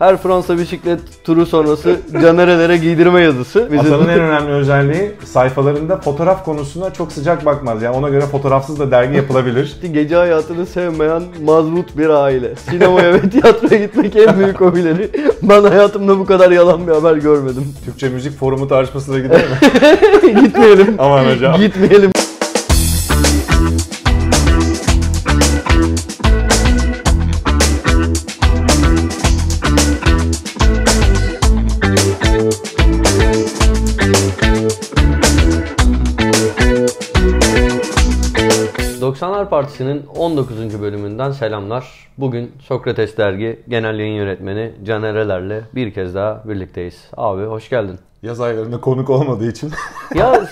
Her Fransa bisiklet turu sonrası canerelere giydirme yazısı. Bizim... Atan'ın en önemli özelliği sayfalarında fotoğraf konusuna çok sıcak bakmaz. Yani ona göre fotoğrafsız da dergi yapılabilir. İşte gece hayatını sevmeyen mazlut bir aile. Sinemaya ve tiyatroya gitmek en büyük hobileri. Ben hayatımda bu kadar yalan bir haber görmedim. Türkçe Müzik Forumu tartışmasına gider mi? Gitmeyelim. Aman hocam. Gitmeyelim. 90'lar Partisi'nin 19. bölümünden selamlar. Bugün Sokrates Dergi Genel Yayın Yönetmeni Canerelerle bir kez daha birlikteyiz. Abi hoş geldin. Yaz aylarında konuk olmadığı için. ya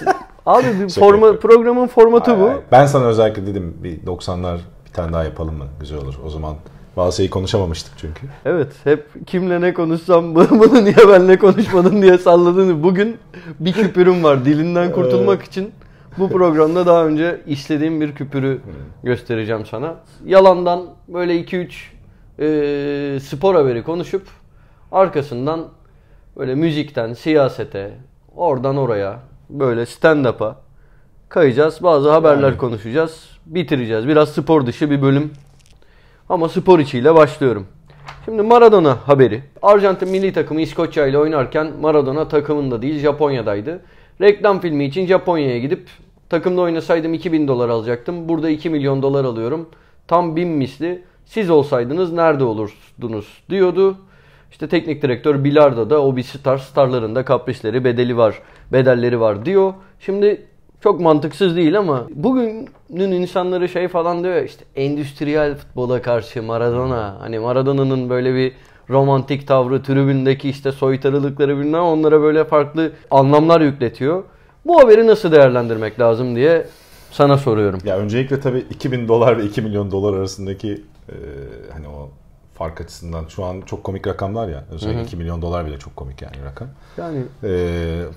abi forma, programın formatı ay, bu. Ay. Ben sana özellikle dedim bir 90'lar bir tane daha yapalım mı? Güzel olur. O zaman bazı şeyi konuşamamıştık çünkü. Evet hep kimle ne konuşsam bunu niye benle konuşmadın diye salladın. Bugün bir küpürüm var dilinden kurtulmak ee, için bu programda daha önce işlediğim bir küpürü göstereceğim sana. Yalandan böyle 2-3 e, spor haberi konuşup arkasından böyle müzikten siyasete, oradan oraya böyle stand-up'a kayacağız. Bazı haberler yani. konuşacağız. Bitireceğiz. Biraz spor dışı bir bölüm. Ama spor içiyle başlıyorum. Şimdi Maradona haberi. Arjantin milli takımı İskoçya ile oynarken Maradona takımında değil Japonya'daydı. Reklam filmi için Japonya'ya gidip Takımda oynasaydım 2000 dolar alacaktım. Burada 2 milyon dolar alıyorum. Tam bin misli. Siz olsaydınız nerede olurdunuz diyordu. İşte teknik direktör Bilardo da o bir star, starların da kaprisleri, bedeli var, bedelleri var diyor. Şimdi çok mantıksız değil ama bugünün insanları şey falan diyor işte endüstriyel futbola karşı Maradona. Hani Maradona'nın böyle bir romantik tavrı, tribündeki işte soytarılıkları bilmem onlara böyle farklı anlamlar yükletiyor. Bu haberi nasıl değerlendirmek lazım diye sana soruyorum. Ya öncelikle tabii 2000 dolar ve 2 milyon dolar arasındaki e, hani o fark açısından şu an çok komik rakamlar ya. Özellikle hı hı. 2 milyon dolar bile çok komik yani rakam. Yani e,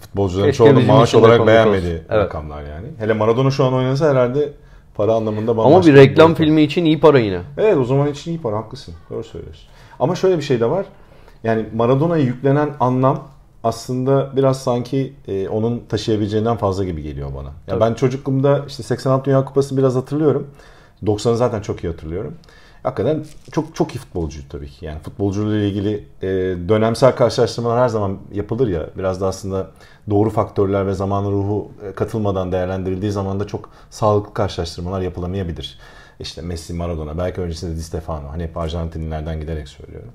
futbolcuların çoğunun maaş olarak beğenmediği evet. rakamlar yani. Hele Maradona şu an oynasa herhalde para anlamında bambaşka. Ama bir reklam bir filmi için iyi para yine. Evet o zaman için iyi para haklısın. Doğru söylüyorsun. Ama şöyle bir şey de var. Yani Maradona'ya yüklenen anlam aslında biraz sanki e, onun taşıyabileceğinden fazla gibi geliyor bana. Ya ben çocukluğumda işte 86 Dünya Kupası biraz hatırlıyorum. 90'ı zaten çok iyi hatırlıyorum. Hakikaten çok çok iyi futbolcu tabii ki. Yani futbolculuğu ilgili e, dönemsel karşılaştırmalar her zaman yapılır ya. Biraz da aslında doğru faktörler ve zaman ruhu e, katılmadan değerlendirildiği zaman da çok sağlıklı karşılaştırmalar yapılamayabilir. İşte Messi, Maradona, belki öncesinde Di Stefano. Hani hep Arjantinlilerden giderek söylüyorum.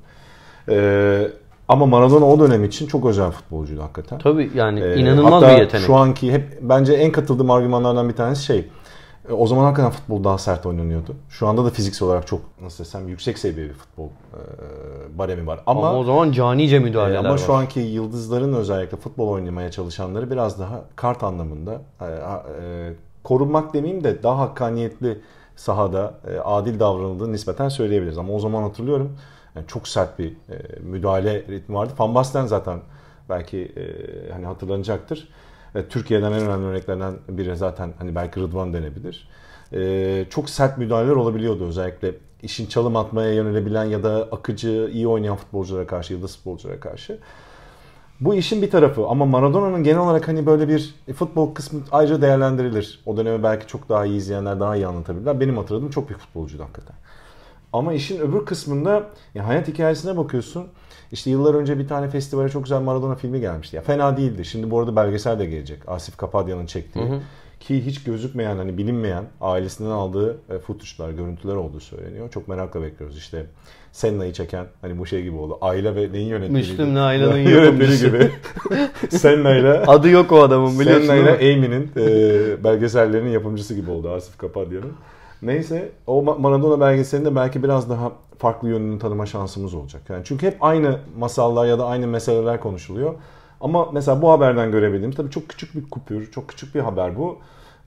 Eee ama Maradona o dönem için çok özel futbolcuydu hakikaten. Tabii yani ee, inanılmaz bir yetenek. Hatta şu anki hep bence en katıldığım argümanlardan bir tanesi şey. E, o zaman hakikaten futbol daha sert oynanıyordu. Şu anda da fiziksel olarak çok nasıl desem yüksek seviye bir futbol e, baremi var. Ama, ama o zaman canice müdahaleler e, ama var. Ama şu anki yıldızların özellikle futbol oynamaya çalışanları biraz daha kart anlamında e, e, korunmak demeyeyim de daha hakkaniyetli sahada e, adil davranıldığını nispeten söyleyebiliriz. Ama o zaman hatırlıyorum yani çok sert bir e, müdahale ritmi vardı. Van Basten zaten belki e, hani hatırlanacaktır. E, Türkiye'den en önemli örneklerden biri zaten hani belki Rıdvan denebilir. E, çok sert müdahaleler olabiliyordu özellikle işin çalım atmaya yönelebilen ya da akıcı iyi oynayan futbolculara karşı, yıldız futbolculara karşı. Bu işin bir tarafı ama Maradona'nın genel olarak hani böyle bir e, futbol kısmı ayrıca değerlendirilir. O dönemi belki çok daha iyi izleyenler daha iyi anlatabilirler. Benim hatırladığım çok büyük futbolcuydu hakikaten. Ama işin öbür kısmında ya hayat hikayesine bakıyorsun. İşte yıllar önce bir tane festivale çok güzel Maradona filmi gelmişti. Ya fena değildi. Şimdi bu arada belgesel de gelecek. Asif Kapadya'nın çektiği. Hı hı. Ki hiç gözükmeyen hani bilinmeyen ailesinden aldığı e, footage'lar, görüntüler olduğu söyleniyor. Çok merakla bekliyoruz. İşte Senna'yı çeken hani bu şey gibi oldu. Ayla ve neyin yönetmeni? Müslüm Ayla'nın yönetmeni gibi. Senna adı yok o adamın biliyorsun. Senna Amy'nin e, belgesellerinin yapımcısı gibi oldu Asif Kapadya'nın. Neyse o Maradona belgeselinde belki biraz daha farklı yönünü tanıma şansımız olacak. Yani çünkü hep aynı masallar ya da aynı meseleler konuşuluyor. Ama mesela bu haberden görebildiğim tabii çok küçük bir kupür, çok küçük bir haber bu.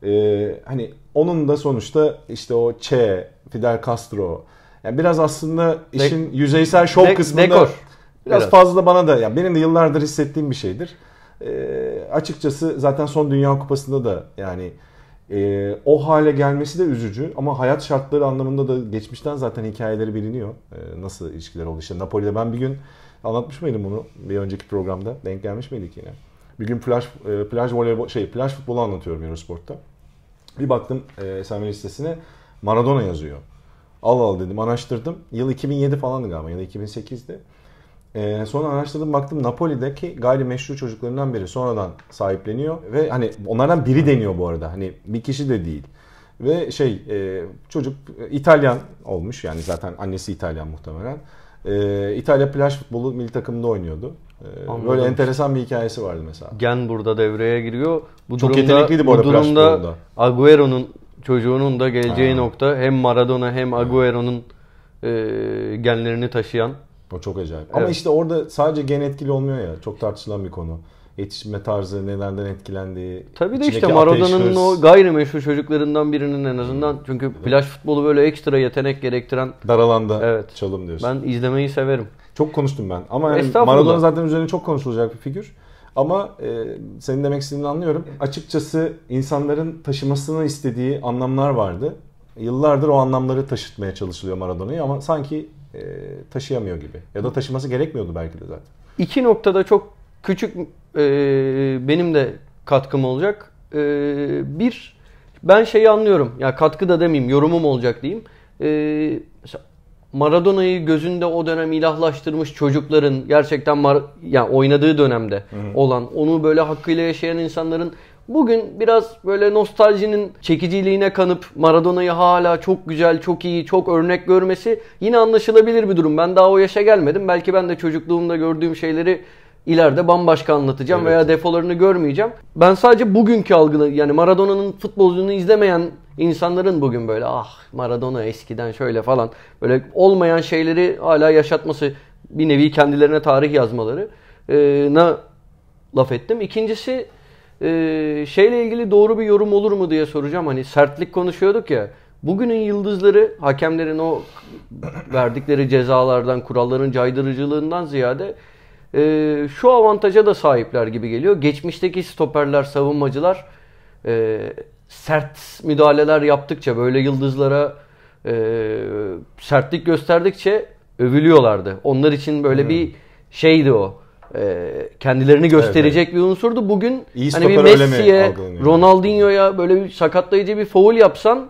Ee, hani onun da sonuçta işte o Che, Fidel Castro. Yani biraz aslında işin de- yüzeysel şov de- kısmında dekor. Biraz, biraz fazla bana da yani benim de yıllardır hissettiğim bir şeydir. Ee, açıkçası zaten son Dünya Kupası'nda da yani e, o hale gelmesi de üzücü ama hayat şartları anlamında da geçmişten zaten hikayeleri biliniyor. E, nasıl ilişkiler oldu işte Napoli'de ben bir gün anlatmış mıydım bunu bir önceki programda denk gelmiş miydik yine? Bir gün plaj e, plaj voleybol şey plaj futbolu anlatıyorum Eurosport'ta. Bir baktım e, SML listesine Maradona yazıyor. Al al dedim araştırdım. Yıl 2007 falandı galiba ya da 2008'di. E, sonra araştırdım baktım Napoli'deki gayrimeşru çocuklarından biri sonradan sahipleniyor ve hani onlardan biri deniyor bu arada. Hani bir kişi de değil. Ve şey e, çocuk e, İtalyan olmuş yani zaten annesi İtalyan muhtemelen. E, İtalya plaj futbolu milli takımında oynuyordu. E, Anladım. Böyle enteresan bir hikayesi vardı mesela. Gen burada devreye giriyor. Bu Çok durumda, yetenekliydi bu arada bu durumda Agüero'nun çocuğunun da geleceği ha. nokta hem Maradona hem Agüero'nun e, genlerini taşıyan o çok acayip. Evet. Ama işte orada sadece gen etkili olmuyor ya. Çok tartışılan bir konu. Yetişme tarzı, nelerden etkilendiği. Tabii de işte Maradona'nın o gayrimeşru çocuklarından birinin en azından. Çünkü evet. plaj futbolu böyle ekstra yetenek gerektiren. Daralanda evet. çalım diyorsun. Ben izlemeyi severim. Çok konuştum ben. Ama yani Maradona zaten üzerine çok konuşulacak bir figür. Ama e, senin demek istediğini anlıyorum. Açıkçası insanların taşımasını istediği anlamlar vardı. Yıllardır o anlamları taşıtmaya çalışılıyor Maradona'yı ama sanki e, taşıyamıyor gibi. Ya da taşıması gerekmiyordu belki de zaten. İki noktada çok küçük e, benim de katkım olacak. E, bir, ben şeyi anlıyorum. Ya katkı da demeyeyim, yorumum olacak diyeyim. E, Maradona'yı gözünde o dönem ilahlaştırmış çocukların gerçekten mar ya yani oynadığı dönemde Hı-hı. olan onu böyle hakkıyla yaşayan insanların Bugün biraz böyle nostaljinin çekiciliğine kanıp Maradona'yı hala çok güzel, çok iyi, çok örnek görmesi yine anlaşılabilir bir durum. Ben daha o yaşa gelmedim. Belki ben de çocukluğumda gördüğüm şeyleri ileride bambaşka anlatacağım evet. veya defolarını görmeyeceğim. Ben sadece bugünkü algını yani Maradona'nın futbolculuğunu izlemeyen insanların bugün böyle ah Maradona eskiden şöyle falan böyle olmayan şeyleri hala yaşatması bir nevi kendilerine tarih yazmaları na laf ettim. İkincisi ee, şeyle ilgili doğru bir yorum olur mu diye soracağım. Hani sertlik konuşuyorduk ya. Bugünün yıldızları hakemlerin o verdikleri cezalardan, kuralların caydırıcılığından ziyade e, şu avantaja da sahipler gibi geliyor. Geçmişteki stoperler, savunmacılar e, sert müdahaleler yaptıkça, böyle yıldızlara e, sertlik gösterdikçe övülüyorlardı. Onlar için böyle hmm. bir şeydi o e, kendilerini gösterecek evet, bir unsurdu. Bugün İyi hani bir Messi'ye, Ronaldinho'ya böyle bir sakatlayıcı bir foul yapsan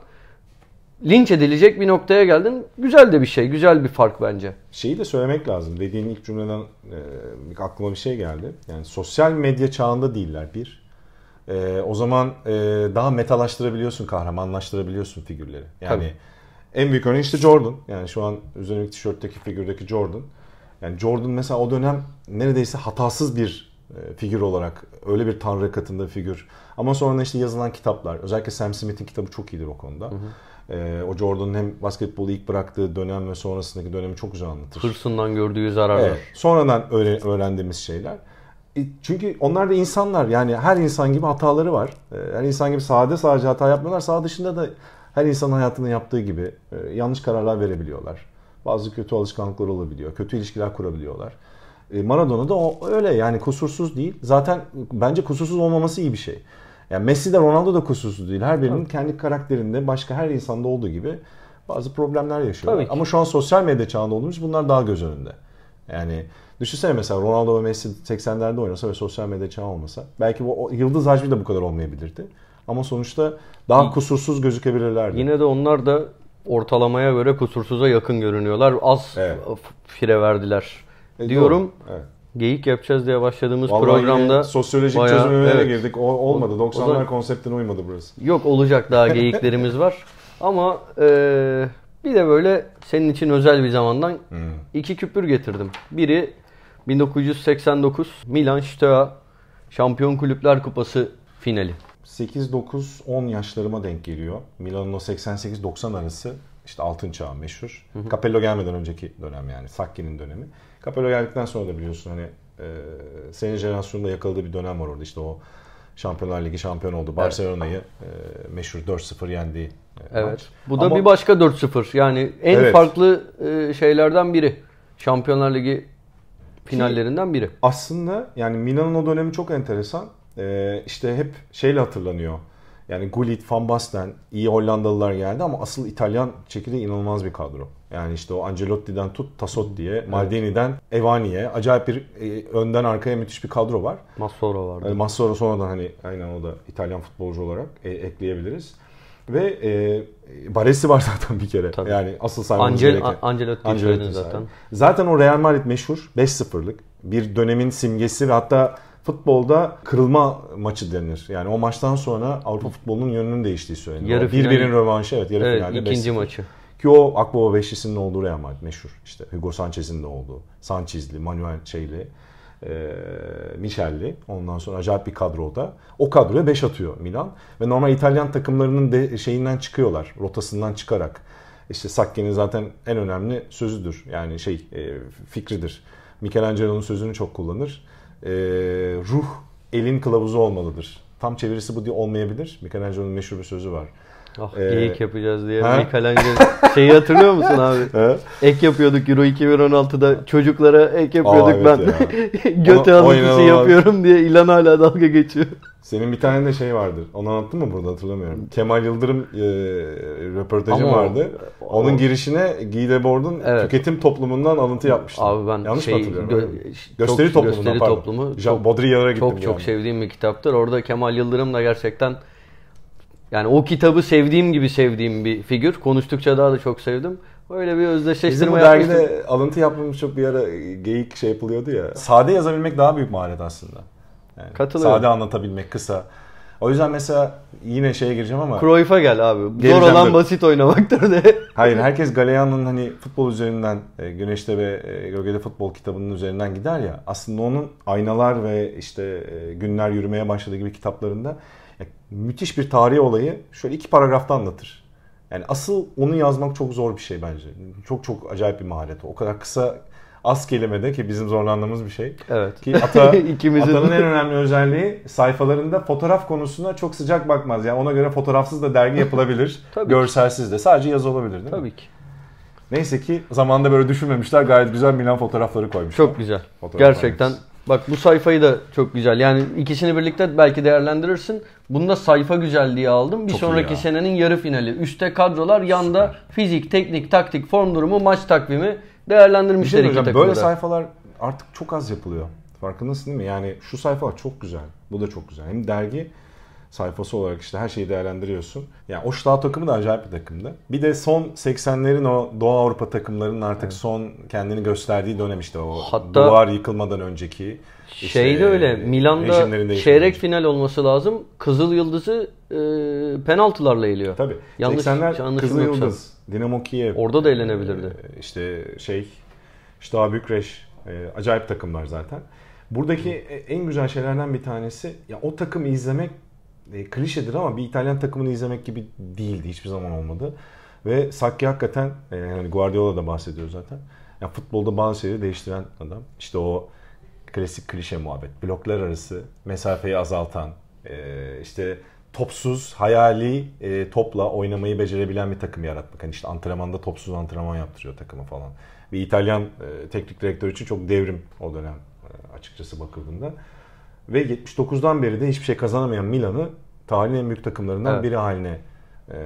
linç edilecek bir noktaya geldin. Güzel de bir şey, güzel bir fark bence. Şeyi de söylemek lazım. Dediğin ilk cümleden e, aklıma bir şey geldi. Yani sosyal medya çağında değiller bir. E, o zaman e, daha metalaştırabiliyorsun, kahramanlaştırabiliyorsun figürleri. Yani Tabii. en büyük örneği işte Jordan. Yani şu an üzerindeki tişörtteki figürdeki Jordan. Yani Jordan mesela o dönem neredeyse hatasız bir e, figür olarak öyle bir tanrı katında figür. Ama sonra işte yazılan kitaplar özellikle Sam Smith'in kitabı çok iyidir o konuda. Hı hı. Ee, o Jordan'ın hem basketbolu ilk bıraktığı dönem ve sonrasındaki dönemi çok güzel anlatır. Hırsından gördüğü zararlar. Evet, sonradan öğren- öğrendiğimiz şeyler. E, çünkü onlar da insanlar yani her insan gibi hataları var. E, her insan gibi sahada sadece hata yapmıyorlar. Saha dışında da her insanın hayatında yaptığı gibi e, yanlış kararlar verebiliyorlar. Bazı kötü alışkanlıklar olabiliyor. Kötü ilişkiler kurabiliyorlar. E, Maradona da o, öyle yani kusursuz değil. Zaten bence kusursuz olmaması iyi bir şey. Yani Messi de Ronaldo da kusursuz değil. Her birinin Tabii. kendi karakterinde başka her insanda olduğu gibi bazı problemler yaşıyorlar. Ama şu an sosyal medya çağında olduğumuz bunlar daha göz önünde. Yani düşünsene mesela Ronaldo ve Messi 80'lerde oynasa ve sosyal medya çağı olmasa belki bu yıldız hacmi de bu kadar olmayabilirdi. Ama sonuçta daha kusursuz gözükebilirlerdi. Yine de onlar da ortalamaya göre kusursuza yakın görünüyorlar. Az evet. fire verdiler e, diyorum. Doğru. Evet. Geyik yapacağız diye başladığımız Vallahi programda sosyolojik bayağı, çözümlere evet. girdik. O, olmadı. 90'lar zaman... konseptine uymadı burası. Yok olacak daha geyiklerimiz var. Ama e, bir de böyle senin için özel bir zamandan hmm. iki küpür getirdim. Biri 1989 Milan Steaua Şampiyon Kulüpler Kupası finali. 8-9-10 yaşlarıma denk geliyor. Milan'ın o 88-90 arası işte altın çağı meşhur. Hı hı. Capello gelmeden önceki dönem yani Sakki'nin dönemi. Capello geldikten sonra da biliyorsun hani e, senin jenerasyonunda yakaladığı bir dönem var orada. İşte o Şampiyonlar Ligi şampiyon oldu. Barcelona'yı evet. e, meşhur 4-0 yendi. E, evet. Maç. Bu da Ama, bir başka 4-0. Yani en evet. farklı e, şeylerden biri. Şampiyonlar Ligi finallerinden biri. Aslında yani Milan'ın o dönemi çok enteresan e, işte hep şeyle hatırlanıyor. Yani Gullit, Van Basten, iyi Hollandalılar geldi ama asıl İtalyan çekirdeği inanılmaz bir kadro. Yani işte o Ancelotti'den tut Tasotti'ye, Maldini'den Evani'ye. Acayip bir e, önden arkaya müthiş bir kadro var. Massoro vardı. E, Massoro sonradan hani aynen o da İtalyan futbolcu olarak e, ekleyebiliriz. Ve e, Baresi var zaten bir kere. Tabii. Yani asıl saymamız Angel, Ancelotti, Ancelotti zaten. Zaten o Real Madrid meşhur 5-0'lık. Bir dönemin simgesi ve hatta futbolda kırılma maçı denir. Yani o maçtan sonra Avrupa futbolunun yönünün değiştiği söyleniyor. Yarı final. Birbirinin rövanşı evet yarı evet, finalde. ikinci maçı. Ki o Akbaba Beşlisi'nin olduğu Real Madrid meşhur. İşte Hugo Sanchez'in de olduğu. Sanchez'li, Manuel şeyli, e, Michel'li. Ondan sonra acayip bir kadroda. O kadroya 5 atıyor Milan. Ve normal İtalyan takımlarının de, şeyinden çıkıyorlar. Rotasından çıkarak. İşte Sakken'in zaten en önemli sözüdür. Yani şey e, fikridir. Michelangelo'nun sözünü çok kullanır e, ruh elin kılavuzu olmalıdır. Tam çevirisi bu diye olmayabilir. Michelangelo'nun meşhur bir sözü var. Ah ee, geyik yapacağız diye ha? Michelangelo şeyi hatırlıyor musun abi? Ha? Ek yapıyorduk Euro 2016'da çocuklara ek yapıyorduk Aa, evet ben. Ya. Göt ağrısı yapıyorum diye ilan hala dalga geçiyor. Senin bir tane de şey vardır. Onu anlattın mı burada hatırlamıyorum. Kemal Yıldırım e, röportajı Ama, vardı. O, Onun o, girişine Gideborg'un evet. tüketim toplumundan alıntı yapmıştı. Abi ben Yanlış şey, mı hatırlıyorum? Gö- çok, gösteri çok, toplumundan gösteri pardon. Toplumu, Jean Baudrillard'a gittim. Çok yani. çok sevdiğim bir kitaptır. Orada Kemal Yıldırım da gerçekten yani o kitabı sevdiğim gibi sevdiğim bir figür. Konuştukça daha da çok sevdim. Öyle bir özdeşleştirme Bizim dergide alıntı yapmamız çok bir ara geyik şey yapılıyordu ya. Sade yazabilmek daha büyük maharet aslında. Yani Katılıyorum. Sade anlatabilmek kısa. O yüzden mesela yine şeye gireceğim ama... Cruyff'a gel abi. Zor olan böyle. basit oynamaktır de. Hayır herkes Galeano'nun hani futbol üzerinden e, Güneşte ve e, Gölgede Futbol kitabının üzerinden gider ya. Aslında onun Aynalar ve işte e, Günler Yürümeye Başladı gibi kitaplarında müthiş bir tarih olayı şöyle iki paragrafta anlatır. Yani asıl onu yazmak çok zor bir şey bence. Çok çok acayip bir maharet. O kadar kısa az kelimede ki bizim zorlandığımız bir şey. Evet. Ki ata, atanın en önemli özelliği sayfalarında fotoğraf konusuna çok sıcak bakmaz. Yani ona göre fotoğrafsız da dergi yapılabilir. Tabii görselsiz ki. de. Sadece yazı olabilir değil Tabii mi? Tabii ki. Neyse ki zamanında böyle düşünmemişler. Gayet güzel Milan fotoğrafları koymuşlar. Çok güzel. Fotoğraf Gerçekten koymuşsun. Bak bu sayfayı da çok güzel. Yani ikisini birlikte belki değerlendirirsin. Bunda sayfa güzelliği aldım. Bir çok sonraki ya. senenin yarı finali. Üste kadrolar, yanda Süper. fizik, teknik, taktik, form durumu, maç takvimi değerlendirmişler şey iki takımda. Böyle sayfalar artık çok az yapılıyor. Farkındasın değil mi? Yani şu sayfalar çok güzel. Bu da çok güzel. Hem dergi sayfası olarak işte her şeyi değerlendiriyorsun. Yani o Stade takımı da acayip bir takımdı. Bir de son 80'lerin o Doğu Avrupa takımlarının artık evet. son kendini gösterdiği dönem işte o Hatta duvar yıkılmadan önceki. Işte şeyde öyle e, Milan'da çeyrek final olması lazım. Kızıl Yıldız'ı e, penaltılarla eliyor. Tabii. Yanlış, 80'ler Kızıl Yıldız, Dinamo Kiev. Orada da elenebilirdi. E, işte şey işte daha Bükreş e, acayip takımlar zaten. Buradaki e, en güzel şeylerden bir tanesi ya o takımı izlemek e, klişedir ama bir İtalyan takımını izlemek gibi değildi. Hiçbir zaman olmadı. Ve Sakki hakikaten e, yani Guardiola'da bahsediyor zaten. Ya yani futbolda bazı şeyleri değiştiren adam. İşte o klasik klişe muhabbet. Bloklar arası mesafeyi azaltan, e, işte topsuz, hayali e, topla oynamayı becerebilen bir takım yaratmak. Hani işte antrenmanda topsuz antrenman yaptırıyor takımı falan. Bir İtalyan e, teknik direktör için çok devrim o dönem açıkçası bakıldığında. Ve 79'dan beri de hiçbir şey kazanamayan Milan'ı tarihin en büyük takımlarından evet. biri haline e,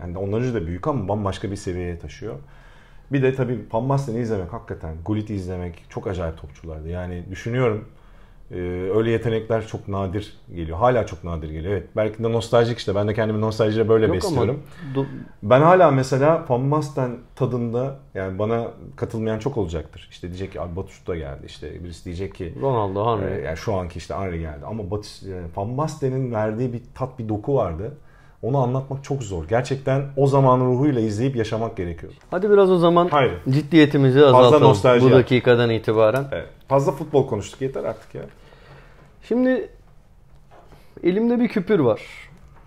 hani onlarıncı da büyük ama bambaşka bir seviyeye taşıyor. Bir de tabii Pammassen'i izlemek hakikaten, Gullit'i izlemek çok acayip topçulardı. Yani düşünüyorum ee, öyle yetenekler çok nadir geliyor. Hala çok nadir geliyor. Evet, belki de nostaljik işte. Ben de kendimi nostaljiyle böyle Yok besliyorum. Ama... Ben hala mesela Fanmasten tadında yani bana katılmayan çok olacaktır. İşte diyecek ki abi Batuşt da geldi. İşte birisi diyecek ki Ronaldo, ee, Henry. E, yani şu anki işte Henry geldi. Ama Batış, yani e, Fanmasten'in verdiği bir tat, bir doku vardı. Onu anlatmak çok zor. Gerçekten o zaman ruhuyla izleyip yaşamak gerekiyor. Hadi biraz o zaman Haydi. ciddiyetimizi azaltalım bu dakikadan itibaren. Evet. Fazla futbol konuştuk yeter artık ya. Şimdi elimde bir küpür var.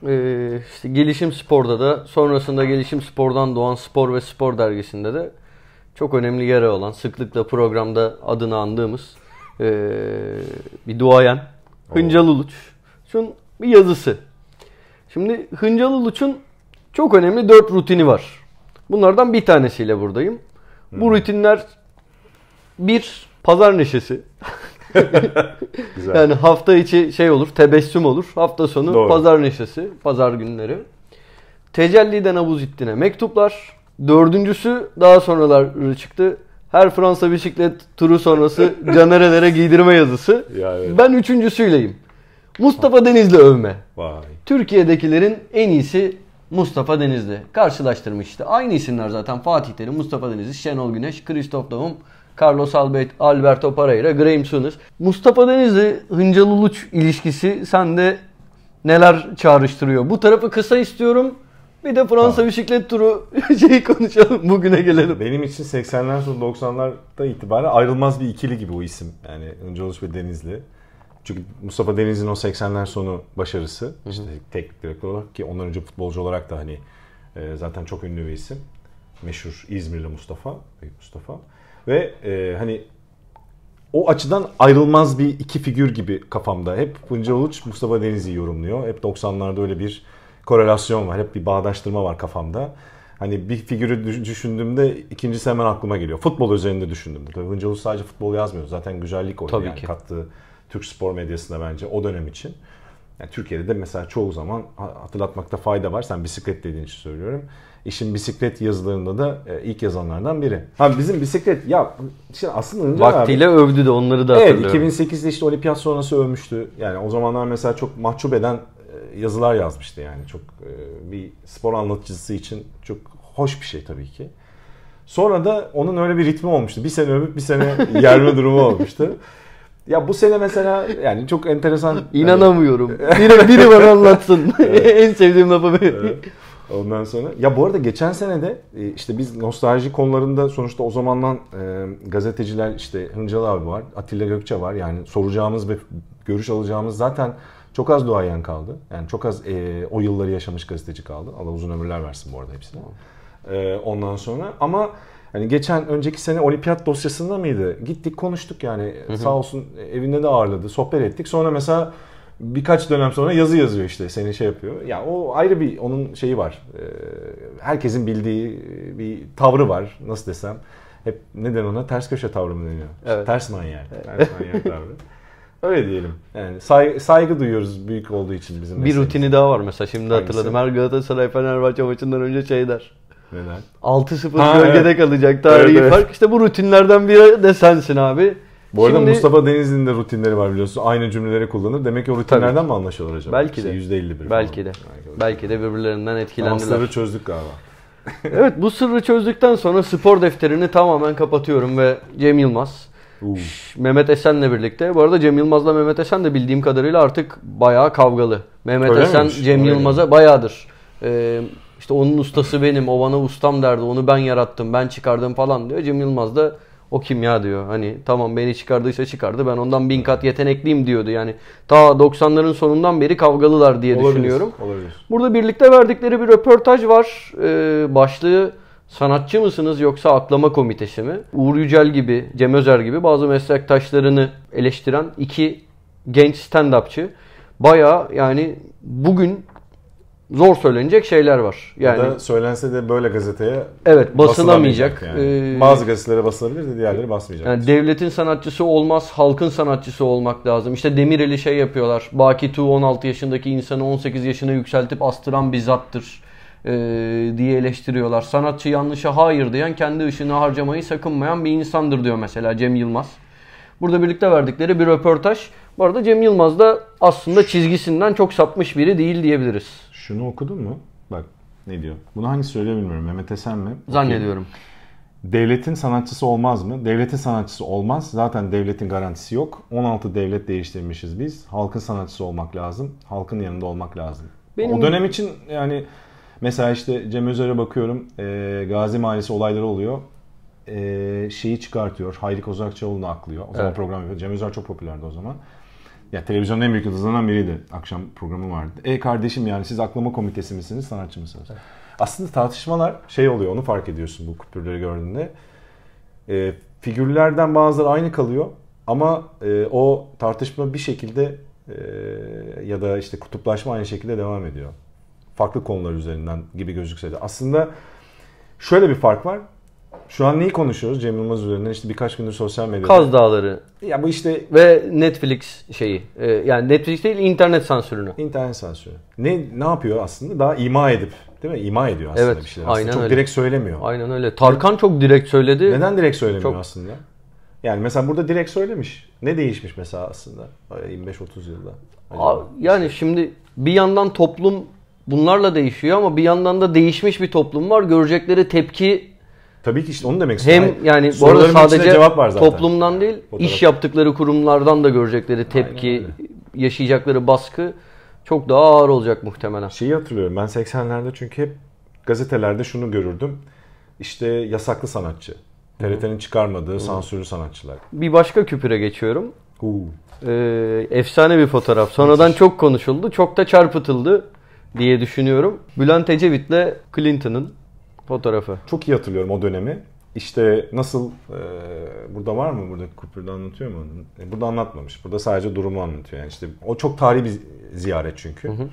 Ee, işte gelişim sporda da sonrasında gelişim spordan doğan spor ve spor dergisinde de çok önemli yere olan sıklıkla programda adını andığımız e, bir duayen Hıncal Uluç'un bir yazısı. Şimdi Hıncal Uluç'un çok önemli dört rutini var. Bunlardan bir tanesiyle buradayım. Bu hmm. rutinler bir Pazar neşesi. Güzel. Yani hafta içi şey olur, tebessüm olur. Hafta sonu Doğru. pazar neşesi, pazar günleri. Tecelliden abuz Zittin'e mektuplar. Dördüncüsü daha sonralar çıktı. Her Fransa bisiklet turu sonrası canerelere giydirme yazısı. Ya evet. Ben üçüncüsüyleyim. Mustafa Denizli övme. Vay. Türkiye'dekilerin en iyisi Mustafa Denizli. Karşılaştırmıştı, Aynı isimler zaten Fatih Terim, Mustafa Denizli, Şenol Güneş, Kristof Davum, Carlos Albert, Alberto Parayra, Graham Souness. Mustafa Denizli, Hıncal Uluç ilişkisi sende neler çağrıştırıyor? Bu tarafı kısa istiyorum. Bir de Fransa tamam. bisiklet turu şeyi konuşalım. Bugüne gelelim. Benim için 80'ler sonra 90'larda itibaren ayrılmaz bir ikili gibi o isim. Yani Uluç ve Denizli. Çünkü Mustafa Denizli'nin o 80'ler sonu başarısı. Hı hı. İşte teknik direktör olarak ki ondan önce futbolcu olarak da hani e, zaten çok ünlü bir isim meşhur İzmirli Mustafa, Büyük Mustafa. Ve e, hani o açıdan ayrılmaz bir iki figür gibi kafamda. Hep Tunca Uluç, Mustafa Deniz'i yorumluyor. Hep 90'larda öyle bir korelasyon var. Hep bir bağdaştırma var kafamda. Hani bir figürü düşündüğümde ikincisi hemen aklıma geliyor. Futbol üzerinde düşündüm Tabii Tunca Uluç sadece futbol yazmıyor. Zaten güzellik oydu Tabii yani kattığı Türk spor medyasına bence o dönem için. Yani Türkiye'de de mesela çoğu zaman hatırlatmakta fayda var. Sen bisiklet dediğin için söylüyorum. İşin bisiklet yazılarında da e, ilk yazanlardan biri. Ha bizim bisiklet ya işte aslında önce Vaktiyle abi, övdü de onları da hatırlıyorum. Evet 2008'de işte olimpiyat sonrası övmüştü. Yani o zamanlar mesela çok mahcup eden e, yazılar yazmıştı yani. Çok e, bir spor anlatıcısı için çok hoş bir şey tabii ki. Sonra da onun öyle bir ritmi olmuştu. Bir sene övüp bir sene yerme durumu olmuştu. Ya bu sene mesela yani çok enteresan. İnanamıyorum. biri, biri var anlatsın. en sevdiğim lafı benim. Evet. Ondan sonra ya bu arada geçen sene de e, işte biz nostalji konularında sonuçta o zamandan e, gazeteciler işte Hıncal abi var, Atilla Gökçe var. Yani soracağımız ve görüş alacağımız zaten çok az duayen kaldı. Yani çok az e, o yılları yaşamış gazeteci kaldı. Allah uzun ömürler versin bu arada hepsine. E, ondan sonra ama Hani geçen önceki sene olimpiyat dosyasında mıydı? Gittik konuştuk yani hı hı. sağ olsun evinde de ağırladı. Sohbet ettik. Sonra mesela birkaç dönem sonra yazı yazıyor işte seni şey yapıyor. Ya yani o ayrı bir onun şeyi var. Ee, herkesin bildiği bir tavrı var nasıl desem. Hep neden ona ters köşe tavrı mı deniyor? Evet. İşte ters manyak. Evet. Ters manyak tavrı. Öyle diyelim. Yani saygı, saygı duyuyoruz büyük olduğu için bizim. Bir rutini daha var mesela şimdi Hangisi? hatırladım. Her Galatasaray Fenerbahçe maçından önce şey der. Neden? 6-0 bölgede evet. kalacak tarihi evet, evet. fark. İşte bu rutinlerden biri de sensin abi. Bu arada Şimdi, Mustafa Denizli'nin de rutinleri var biliyorsun. Aynı cümleleri kullanır. Demek ki o rutinlerden tabii. mi anlaşılır acaba? Belki de. İşte %51 Belki de. Belki de. Belki de birbirlerinden etkilendiler. Tamam sırrı çözdük galiba. evet bu sırrı çözdükten sonra spor defterini tamamen kapatıyorum ve Cem Yılmaz, Şş, Mehmet Esen'le birlikte. Bu arada Cem Yılmaz'la Mehmet Esen de bildiğim kadarıyla artık bayağı kavgalı. Mehmet Öyle Esen miymiş? Cem Öyle Yılmaz'a bayağıdır. Ee, işte onun ustası benim, o bana ustam derdi, onu ben yarattım, ben çıkardım falan diyor. Cem Yılmaz da o kim ya diyor. Hani tamam beni çıkardıysa çıkardı, ben ondan bin kat yetenekliyim diyordu. Yani ta 90'ların sonundan beri kavgalılar diye olabilir, düşünüyorum. Olabilir. Burada birlikte verdikleri bir röportaj var. Ee, başlığı sanatçı mısınız yoksa aklama komitesi mi? Uğur Yücel gibi, Cem Özer gibi bazı meslektaşlarını eleştiren iki genç stand-upçı. Baya yani bugün zor söylenecek şeyler var. Yani ya da söylense de böyle gazeteye evet basılamayacak. Yani. Ee, Bazı gazetelere basılabilir de diğerleri basmayacak. Yani devletin sanatçısı olmaz, halkın sanatçısı olmak lazım. İşte Demirel'i şey yapıyorlar. Baki Tu 16 yaşındaki insanı 18 yaşına yükseltip astıran bir zattır e, diye eleştiriyorlar. Sanatçı yanlışa hayır diyen, kendi ışını harcamayı sakınmayan bir insandır diyor mesela Cem Yılmaz. Burada birlikte verdikleri bir röportaj. Bu arada Cem Yılmaz da aslında çizgisinden çok sapmış biri değil diyebiliriz. Şunu okudun mu? Bak ne diyor? Bunu hani söyleyebilmiyorum. Mehmet Esen mi? Zannediyorum. Devletin sanatçısı olmaz mı? Devletin sanatçısı olmaz. Zaten devletin garantisi yok. 16 devlet değiştirmişiz biz. Halkın sanatçısı olmak lazım. Halkın yanında olmak lazım. Benim... O dönem için yani mesela işte Cem Özer'e bakıyorum. E, Gazi Mahallesi olayları oluyor. E, şeyi çıkartıyor. Hayri Kozakçıoğlu'nu aklıyor. O zaman evet. program yapıyor. Cem Özer çok popülerdi o zaman. Ya televizyonun en büyük yıldızlarından biriydi. Akşam programı vardı. E kardeşim yani siz aklama komitesi misiniz, sanatçı mısınız? Aslında tartışmalar şey oluyor onu fark ediyorsun bu kupürleri gördüğünde. E, figürlerden bazıları aynı kalıyor ama e, o tartışma bir şekilde e, ya da işte kutuplaşma aynı şekilde devam ediyor. Farklı konular üzerinden gibi gözükse de. Aslında şöyle bir fark var. Şu an neyi konuşuyoruz Cem Yılmaz üzerinden? İşte birkaç gündür sosyal medyada. Kaz Dağları. Ya bu işte... Ve Netflix şeyi. Ee, yani Netflix değil internet sansürünü. İnternet sansürü. Ne ne yapıyor aslında? Daha ima edip değil mi? İma ediyor aslında evet, bir şeyler. aynen çok öyle. direkt söylemiyor. Aynen öyle. Tarkan çok direkt söyledi. Neden direkt söylemiyor çok... aslında? Yani mesela burada direkt söylemiş. Ne değişmiş mesela aslında 25-30 yılda? Acaba? Yani şimdi bir yandan toplum bunlarla değişiyor ama bir yandan da değişmiş bir toplum var. Görecekleri tepki Tabii ki işte onu demek istiyorum. Hem yani bu arada sadece cevap var zaten. toplumdan değil, Fotoğraf. iş yaptıkları kurumlardan da görecekleri tepki, yaşayacakları baskı çok daha ağır olacak muhtemelen. Şeyi hatırlıyorum ben 80'lerde çünkü hep gazetelerde şunu görürdüm. İşte yasaklı sanatçı. TRT'nin çıkarmadığı Hı. sansürlü sanatçılar. Bir başka küpüre geçiyorum. Huu. Ee, efsane bir fotoğraf. Sonradan çok konuşuldu. Çok da çarpıtıldı diye düşünüyorum. Bülent Ecevit'le Clinton'ın fotoğrafı. Çok iyi hatırlıyorum o dönemi. İşte nasıl e, burada var mı buradaki kupürde anlatıyor mu? E, burada anlatmamış. Burada sadece durumu anlatıyor. Yani işte o çok tarihi bir ziyaret çünkü. Hı hı.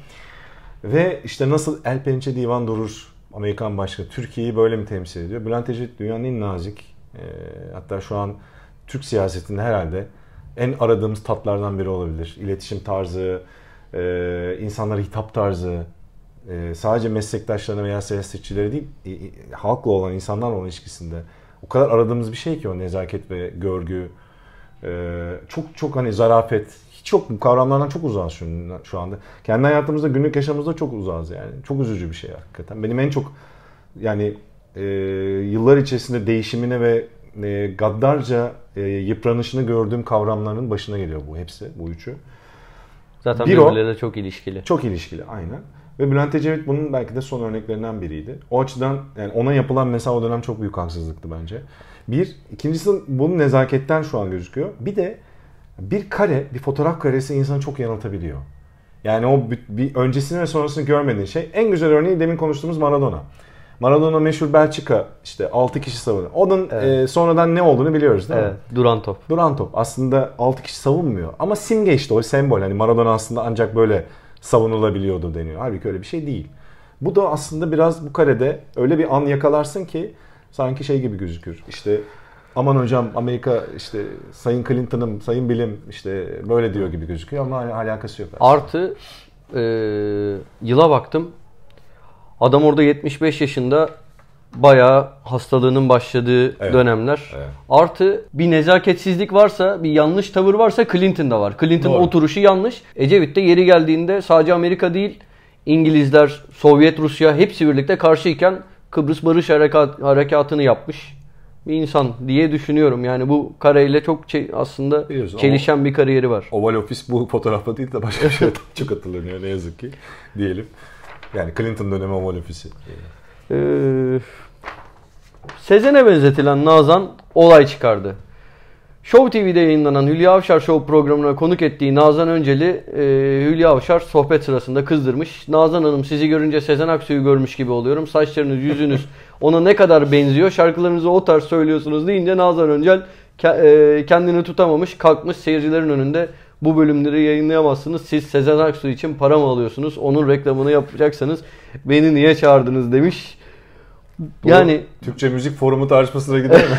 Ve işte nasıl El Pençe Divan Durur Amerikan Başkanı Türkiye'yi böyle mi temsil ediyor? Bülent Ecevit dünyanın en nazik e, hatta şu an Türk siyasetinde herhalde en aradığımız tatlardan biri olabilir. İletişim tarzı, e, insanlara hitap tarzı, e, sadece meslektaşlarına veya siyasetçilere değil e, e, halkla olan insanlarla olan ilişkisinde o kadar aradığımız bir şey ki o nezaket ve görgü e, çok çok hani zarafet hiç yok bu kavramlardan çok uzağız şu, şu anda. Kendi hayatımızda günlük yaşamımızda çok uzağız yani. Çok üzücü bir şey hakikaten. Benim en çok yani e, yıllar içerisinde değişimine ve e, gaddarca e, yıpranışını gördüğüm kavramların başına geliyor bu hepsi, bu üçü. Zaten bir birbirlerine çok ilişkili. Çok ilişkili, aynen. Ve Bülent Ecevit bunun belki de son örneklerinden biriydi. O açıdan yani ona yapılan mesela o dönem çok büyük haksızlıktı bence. Bir, ikincisi bunun nezaketten şu an gözüküyor. Bir de bir kare, bir fotoğraf karesi insanı çok yanıltabiliyor. Yani o bir öncesini ve sonrasını görmediğin şey. En güzel örneği demin konuştuğumuz Maradona. Maradona meşhur Belçika işte 6 kişi savunuyor. Onun e, evet. e, sonradan ne olduğunu biliyoruz değil evet. mi? Duran top. Duran top. Aslında 6 kişi savunmuyor ama simge işte o sembol. Hani Maradona aslında ancak böyle savunulabiliyordu deniyor. Halbuki öyle bir şey değil. Bu da aslında biraz bu karede öyle bir an yakalarsın ki sanki şey gibi gözükür. İşte aman hocam Amerika işte Sayın Clinton'ım, Sayın Bilim işte böyle diyor gibi gözüküyor ama alakası yok. Aslında. Artı e, yıla baktım. Adam orada 75 yaşında bayağı hastalığının başladığı evet. dönemler. Evet. Artı bir nezaketsizlik varsa, bir yanlış tavır varsa Clinton'da var. Clinton Doğru. oturuşu yanlış. Ecevit de yeri geldiğinde sadece Amerika değil, İngilizler, Sovyet Rusya hepsi birlikte karşıyken Kıbrıs Barış Harekat, Harekatı'nı yapmış bir insan diye düşünüyorum. Yani bu kareyle çok aslında Biliyorsun, çelişen bir kariyeri var. Oval Office bu fotoğrafta değil de başka bir şey çok hatırlanıyor ne yazık ki diyelim. Yani Clinton dönemi Oval Office'i. Ee, Sezen'e benzetilen Nazan olay çıkardı. Show TV'de yayınlanan Hülya Avşar Show programına konuk ettiği Nazan Önceli, e, Hülya Avşar sohbet sırasında kızdırmış. Nazan Hanım sizi görünce Sezen Aksu'yu görmüş gibi oluyorum. Saçlarınız, yüzünüz ona ne kadar benziyor, şarkılarınızı o tarz söylüyorsunuz deyince Nazan Öncel e, kendini tutamamış, kalkmış seyircilerin önünde bu bölümleri yayınlayamazsınız. Siz Sezen Aksu için para mı alıyorsunuz? Onun reklamını yapacaksanız beni niye çağırdınız demiş yani Türkçe müzik forumu tartışmasına gider mi?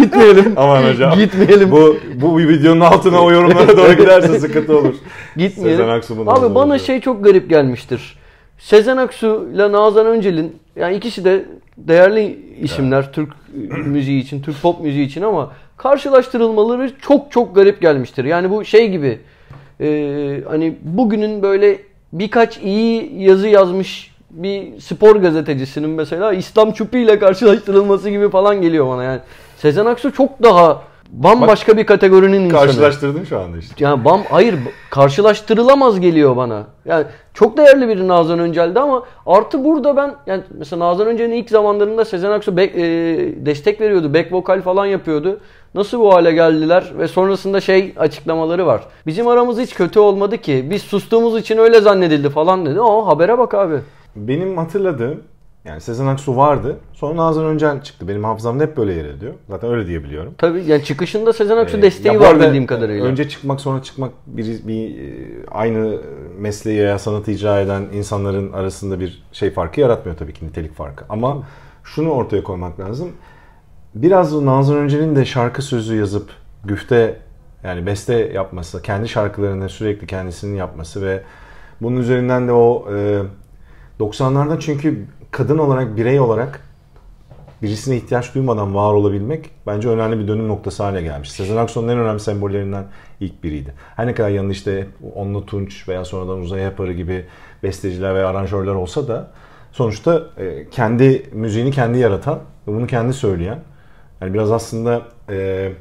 Gitmeyelim. Aman hocam. Gitmeyelim. Bu bu videonun altına o yorumlara doğru giderse sıkıntı olur. Gitmeyelim. Sezen Aksu'nun Abi bana oluyor. şey çok garip gelmiştir. Sezen Aksu ile Nazan Öncel'in yani ikisi de değerli isimler evet. Türk müziği için, Türk pop müziği için ama karşılaştırılmaları çok çok garip gelmiştir. Yani bu şey gibi e, hani bugünün böyle birkaç iyi yazı yazmış bir spor gazetecisinin mesela İslam çupu ile karşılaştırılması gibi falan geliyor bana yani. Sezen Aksu çok daha bambaşka Bak, bir kategorinin insanı. Karşılaştırdın şu anda işte. Yani bam hayır karşılaştırılamaz geliyor bana. Yani çok değerli bir Nazan Öncel'di ama artı burada ben yani mesela Nazan Öncel'in ilk zamanlarında Sezen Aksu back, e, destek veriyordu. Back vokal falan yapıyordu. Nasıl bu hale geldiler ve sonrasında şey açıklamaları var. Bizim aramız hiç kötü olmadı ki. Biz sustuğumuz için öyle zannedildi falan dedi. o habere bak abi. Benim hatırladığım yani Sezen Aksu vardı. Sonra Nazan Öncel çıktı. Benim hafızamda hep böyle yer ediyor. Zaten öyle diyebiliyorum. Tabii yani çıkışında Sezen Aksu ee, desteği var bildiğim e, kadarıyla. Önce çıkmak sonra çıkmak bir, bir e, aynı mesleği veya sanatı icra eden insanların arasında bir şey farkı yaratmıyor tabii ki nitelik farkı. Ama şunu ortaya koymak lazım. Biraz Nazan Öncel'in de şarkı sözü yazıp güfte yani beste yapması, kendi şarkılarını sürekli kendisinin yapması ve bunun üzerinden de o e, 90'larda çünkü kadın olarak, birey olarak birisine ihtiyaç duymadan var olabilmek bence önemli bir dönüm noktası haline gelmiş. Sezen Aksu'nun en önemli sembollerinden ilk biriydi. Her ne kadar yanında işte Onlu Tunç veya sonradan Uzay Yaparı gibi besteciler ve aranjörler olsa da sonuçta e, kendi müziğini kendi yaratan, bunu kendi söyleyen yani biraz aslında e,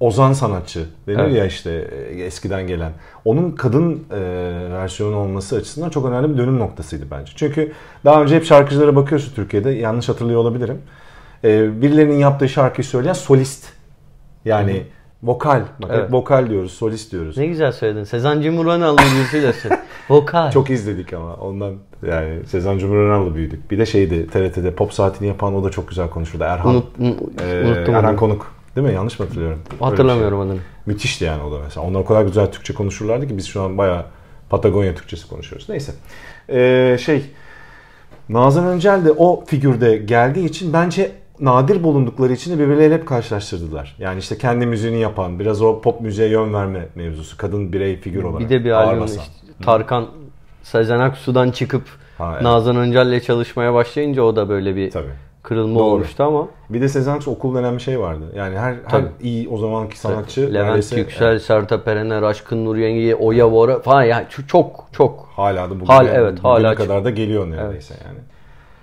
Ozan sanatçı denir evet. ya işte e, eskiden gelen. Onun kadın e, versiyonu olması açısından çok önemli bir dönüm noktasıydı bence. Çünkü daha önce hep şarkıcılara bakıyorsun Türkiye'de yanlış hatırlıyor olabilirim. E, birilerinin yaptığı şarkıyı söyleyen solist. Yani Hı-hı. Vokal. Bak evet. hep vokal diyoruz, solist diyoruz. Ne güzel söyledin. Sezen Cumhuranalı büyüsüylesin. vokal. Çok izledik ama ondan yani Sezen Cumhuranalı büyüdük. Bir de şeydi TRT'de pop saatini yapan o da çok güzel konuşurdu. Erhan. Unut, e, unuttum Erhan onu. Konuk. Değil mi? Yanlış mı hatırlıyorum? Şey. Hatırlamıyorum şey. adını. Müthişti yani o da mesela. Onlar o kadar güzel Türkçe konuşurlardı ki biz şu an bayağı Patagonya Türkçesi konuşuyoruz. Neyse. Ee, şey Nazan Öncel de o figürde geldiği için bence nadir bulundukları için de birbirleriyle hep karşılaştırdılar. Yani işte kendi müziğini yapan, biraz o pop müziğe yön verme mevzusu. Kadın birey figür olarak. Bir de bir albüm işte, Tarkan Sezen Aksu'dan çıkıp ha, evet. Nazan Öncel'le çalışmaya başlayınca o da böyle bir Tabii kırılma Doğru. olmuştu ama. Bir de Sezen Aksu okul denen bir şey vardı. Yani her, her iyi o zamanki sanatçı. Tabii. Levent neredeyse, Yüksel, yani. Serta Perener, Aşkın Nur Yengi, Oya Bora falan yani çok çok. Hala da bugün, Hal, yani, evet, hala kadar çık. da geliyor neredeyse evet. yani.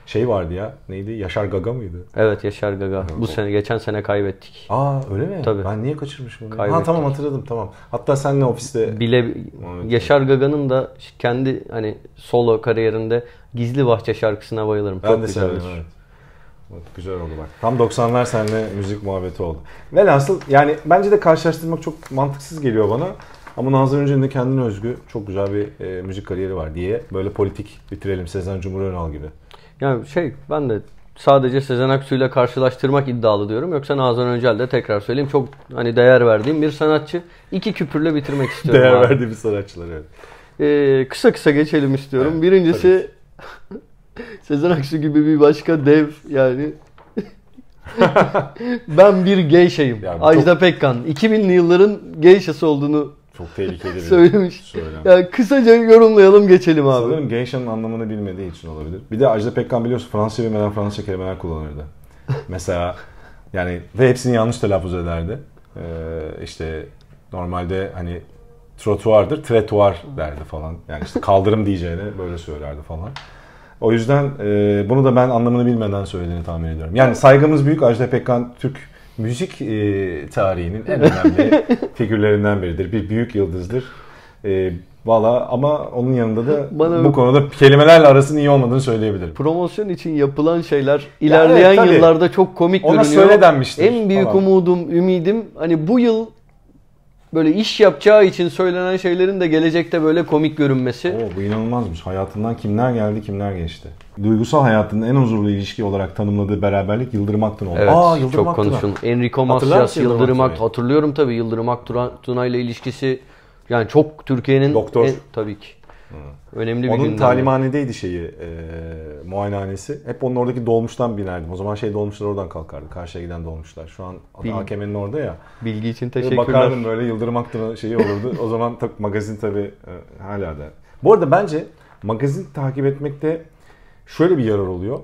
Şey vardı ya neydi Yaşar Gaga mıydı? Evet Yaşar Gaga. Evet. Bu sene geçen sene kaybettik. Aa öyle mi? Tabii. Ben niye kaçırmışım onu? Kaybettik. Ha tamam hatırladım tamam. Hatta senle ofiste. Bile Yaşar Gaga'nın da kendi hani solo kariyerinde Gizli Bahçe şarkısına bayılırım. Ben çok de severim evet. Güzel oldu bak. Tam 90'lar seninle müzik muhabbeti oldu. Velhasıl yani bence de karşılaştırmak çok mantıksız geliyor bana. Ama Nazan Önce'nin de kendine özgü çok güzel bir e, müzik kariyeri var diye böyle politik bitirelim Sezen Cumhur Önal gibi. Yani şey ben de sadece Sezen Aksu ile karşılaştırmak iddialı diyorum. Yoksa Nazan Öncel de tekrar söyleyeyim çok hani değer verdiğim bir sanatçı. İki küpürle bitirmek istiyorum. değer abi. verdiğim bir sanatçılar evet. Ee, kısa kısa geçelim istiyorum. Evet, Birincisi Sezen Aksu gibi bir başka dev yani. ben bir geyşeyim. Yani Ajda çok... Pekkan. 2000'li yılların geyşası olduğunu çok tehlikeli bir söylemiş. Söylem. Yani kısaca yorumlayalım geçelim abi. Sanırım geyşanın anlamını bilmediği için olabilir. Bir de Ajda Pekkan biliyorsun Fransızca bilmeden Fransızca kelimeler kullanırdı. Mesela yani ve hepsini yanlış telaffuz ederdi. Ee, işte normalde hani trotuardır, tretuar derdi falan. Yani işte kaldırım diyeceğine böyle söylerdi falan. O yüzden e, bunu da ben anlamını bilmeden söylediğini tahmin ediyorum. Yani saygımız büyük Ajda Pekkan Türk müzik e, tarihinin en önemli figürlerinden biridir. Bir büyük yıldızdır. E, Valla ama onun yanında da Bana bu konuda kelimelerle arasının iyi olmadığını söyleyebilirim. Promosyon için yapılan şeyler ilerleyen yani evet, yıllarda çok komik Ona görünüyor. Ona söyle denmiştir. En büyük falan. umudum, ümidim hani bu yıl böyle iş yapacağı için söylenen şeylerin de gelecekte böyle komik görünmesi. Oo, bu inanılmazmış. Hayatından kimler geldi, kimler geçti. Duygusal hayatının en huzurlu ilişki olarak tanımladığı beraberlik Yıldırım Aktan oldu. Evet, Aa, Yıldırım çok konuşun. Enrico Macias, Yıldırım, Yıldırım Aktun'u. Hatırlıyorum tabii Yıldırım Aktun'a ile ilişkisi yani çok Türkiye'nin... Doktor. En, tabii ki. Hı. Önemli bir Onun talimhanedeydi şeyi, e, muayenehanesi. Hep onun oradaki dolmuştan binerdim. O zaman şey dolmuşlar oradan kalkardı. Karşıya giden dolmuşlar. Şu an Bil- AKM'nin orada ya. Bilgi için e, teşekkürler. Bakardım böyle Yıldırım Aktı'nın şeyi olurdu. o zaman tabii magazin tabii e, hala da. Bu arada bence magazin takip etmekte şöyle bir yarar oluyor.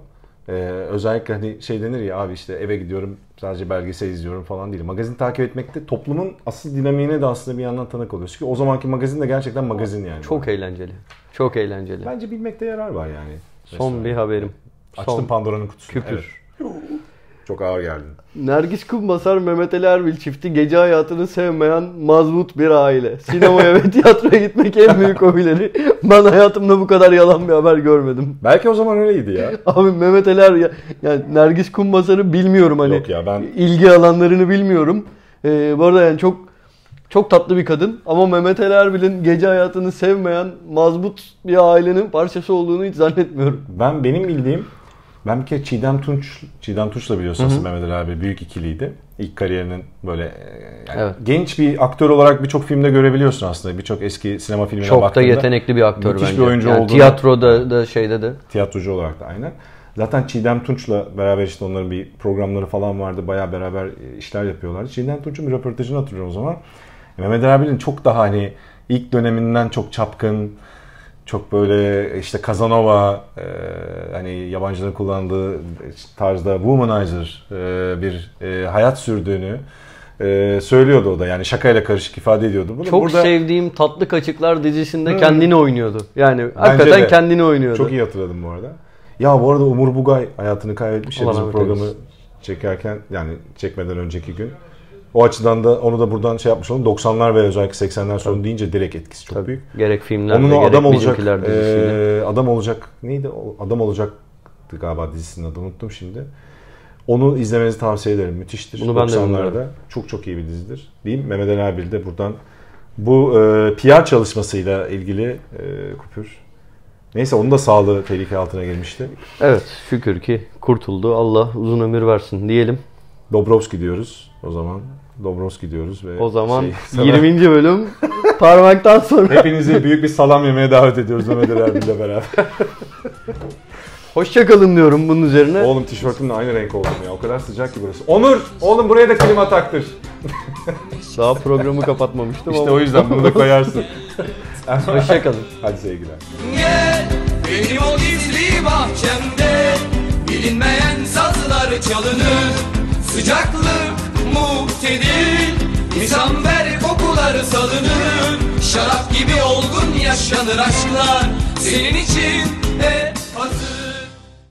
Ee, özellikle hani şey denir ya abi işte eve gidiyorum sadece belgesel izliyorum falan değil. Magazin takip etmekte toplumun asıl dinamiğine de aslında bir yandan tanık oluyorsun ki o zamanki magazin de gerçekten magazin yani. Çok eğlenceli. Çok eğlenceli. Bence bilmekte yarar var yani. Son Mesela. bir haberim. Açtım Pandora'nın kutusunu. Küpür. Evet. Çok ağır geldin. Nergis Kumbasar, Mehmet Ali Erbil çifti gece hayatını sevmeyen mazmut bir aile. Sinemaya ve tiyatroya gitmek en büyük hobileri. Ben hayatımda bu kadar yalan bir haber görmedim. Belki o zaman öyleydi ya. Abi Mehmet Ali Erbil, yani Nergis Kumbasar'ı bilmiyorum hani. Yok ya ben... İlgi alanlarını bilmiyorum. Ee, bu arada yani çok çok tatlı bir kadın ama Mehmet Ali Erbil'in gece hayatını sevmeyen mazbut bir ailenin parçası olduğunu hiç zannetmiyorum. Ben benim bildiğim ben bir kere Çiğdem Tunç, Çiğdem Tunç'la biliyorsunuz Mehmet Ali abi büyük ikiliydi. İlk kariyerinin böyle e, yani evet. genç bir aktör olarak birçok filmde görebiliyorsun aslında. Birçok eski sinema filmine Çok baktığında. Çok da yetenekli bir aktör müthiş bence. bir oyuncu yani olduğunu. Tiyatroda da şeyde de. Tiyatrocu olarak da aynen. Zaten Çiğdem Tunç'la beraber işte onların bir programları falan vardı. Bayağı beraber e, işler yapıyorlardı. Çiğdem Tunç'un bir röportajını hatırlıyorum o zaman. E, Mehmet Ali abinin çok daha hani ilk döneminden çok çapkın, çok böyle işte Casanova e, hani yabancıların kullandığı tarzda womanizer e, bir e, hayat sürdüğünü e, söylüyordu o da. Yani şakayla karışık ifade ediyordu. Bunu çok burada... sevdiğim Tatlı Kaçıklar dizisinde hmm. kendini oynuyordu. Yani Bence hakikaten de. kendini oynuyordu. Çok iyi hatırladım bu arada. Ya bu arada Umur Bugay hayatını kaybetmiş. bizim programı çekerken yani çekmeden önceki gün. O açıdan da onu da buradan şey yapmış olalım. 90'lar ve özellikle 80'ler sonu deyince direkt etkisi çok Tabii. büyük. Gerek filmlerde Onun o gerek adam olacak, e, adam olacak neydi? Adam olacak galiba dizisinin adını unuttum şimdi. Onu izlemenizi tavsiye ederim. Müthiştir. Bunu 90'larda. Çok çok iyi bir dizidir. Diyeyim Mehmet Ali Erbil de buradan bu e, PR çalışmasıyla ilgili e, kupür. Neyse onun da sağlığı tehlike altına girmişti. Evet şükür ki kurtuldu. Allah uzun ömür versin diyelim. Dobrovski diyoruz o zaman. Dobrovski diyoruz. Ve o zaman şey, 20. Sana... bölüm parmaktan sonra. Hepinizi büyük bir salam yemeye davet ediyoruz Mehmet Ali abiyle beraber. Hoşçakalın diyorum bunun üzerine. Oğlum tişörtümle aynı renk oldum ya. O kadar sıcak ki burası. Onur! Oğlum buraya da klima taktır. Daha programı kapatmamıştım işte ama. o yüzden bunu da koyarsın. Hoşçakalın. Hadi sevgiler. benim o gizli bahçemde bilinmeyen sazlar çalınır. Sıcaklık muktedir İzam ver kokuları salınır Şarap gibi olgun yaşanır aşklar Senin için e